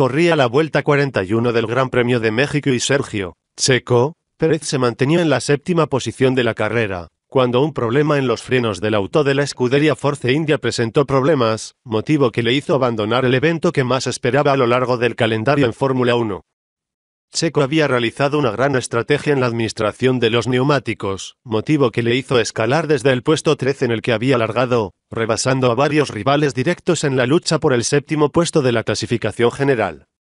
corría la vuelta 41 del Gran Premio de México y Sergio, Checo, Pérez se mantenía en la séptima posición de la carrera, cuando un problema en los frenos del auto de la escudería Force India presentó problemas, motivo que le hizo abandonar el evento que más esperaba a lo largo del calendario en Fórmula 1. Checo había realizado una gran estrategia en la administración de los neumáticos, motivo que le hizo escalar desde el puesto 13 en el que había largado, rebasando a varios rivales directos en la lucha por el séptimo puesto de la clasificación general.